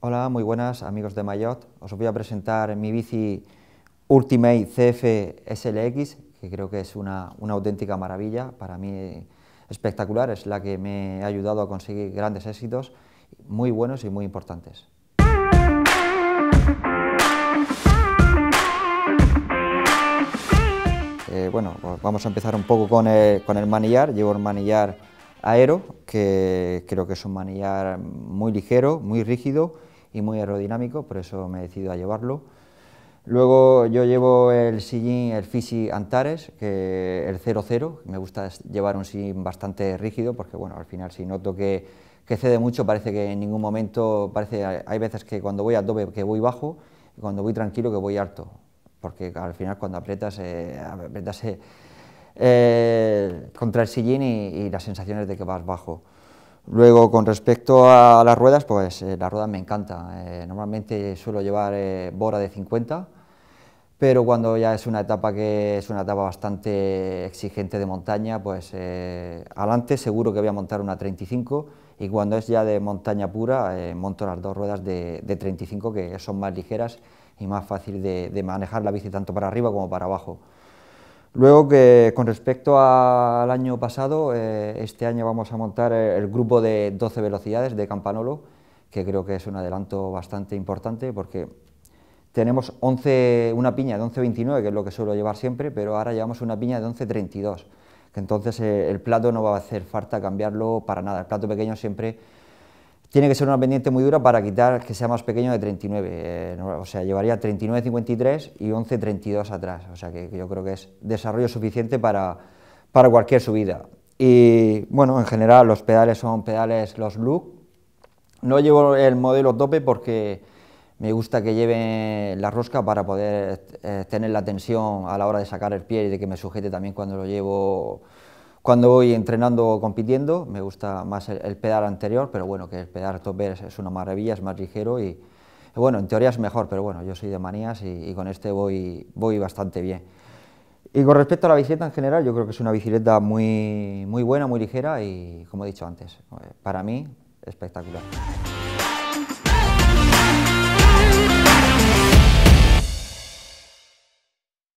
Hola, muy buenas amigos de Mayotte. Os voy a presentar mi bici Ultimate CF SLX, que creo que es una, auténtica maravilla, para mí espectacular, es la que me ha ayudado a conseguir grandes éxitos, muy buenos y muy importantes. Eh, bueno, vamos a empezar un poco con el, eh, con el manillar, llevo el manillar aero, que creo que es un manillar muy ligero, muy rígido, muy aerodinámico, por eso me he decidido a llevarlo. Luego yo llevo el sillín, el Fisi Antares, que el 00, me gusta llevar un sillín bastante rígido porque bueno, al final si noto que, que cede mucho parece que en ningún momento, parece, hay veces que cuando voy a doble que voy bajo y cuando voy tranquilo que voy alto, porque al final cuando aprietas, eh, aprietas eh, eh, contra el sillín y, y las sensaciones de que vas bajo. Luego, con respecto a las ruedas, pues eh, las ruedas me encantan. Eh, normalmente suelo llevar eh, bora de 50, pero cuando ya es una etapa que es una etapa bastante exigente de montaña, pues adelante seguro que voy a montar una 35 y cuando es ya de montaña pura, monto las dos ruedas de, 35 que son más ligeras y más fácil de manejar la bici tanto para arriba como para abajo. Luego, que con respecto al año pasado, eh, este año vamos a montar eh, el grupo de 12 velocidades de Campanolo, que creo que es un adelanto bastante importante porque tenemos 11, una piña de 11.29, que es lo que suelo llevar siempre, pero ahora llevamos una piña de 11.32, que entonces eh, el plato no va a hacer falta cambiarlo para nada. El plato pequeño siempre tiene que ser una pendiente muy dura para quitar que sea más pequeño de 39. Eh, o sea, llevaría 39,53 y 11,32 atrás. O sea, que, yo creo que es desarrollo suficiente para, para cualquier subida. Y bueno, en general los pedales son pedales los look No llevo el modelo tope porque me gusta que lleve la rosca para poder eh, tener la tensión a la hora de sacar el pie y de que me sujete también cuando lo llevo cuando voy entrenando o compitiendo, me gusta más el, pedal anterior, pero bueno, que el pedal top es, es una maravilla, es más ligero y, bueno, en teoría es mejor, pero bueno, yo soy de manías y, con este voy, voy bastante bien. Y con respecto a la bicicleta en general, yo creo que es una bicicleta muy, muy buena, muy ligera y, como he dicho antes, eh, para mí, espectacular.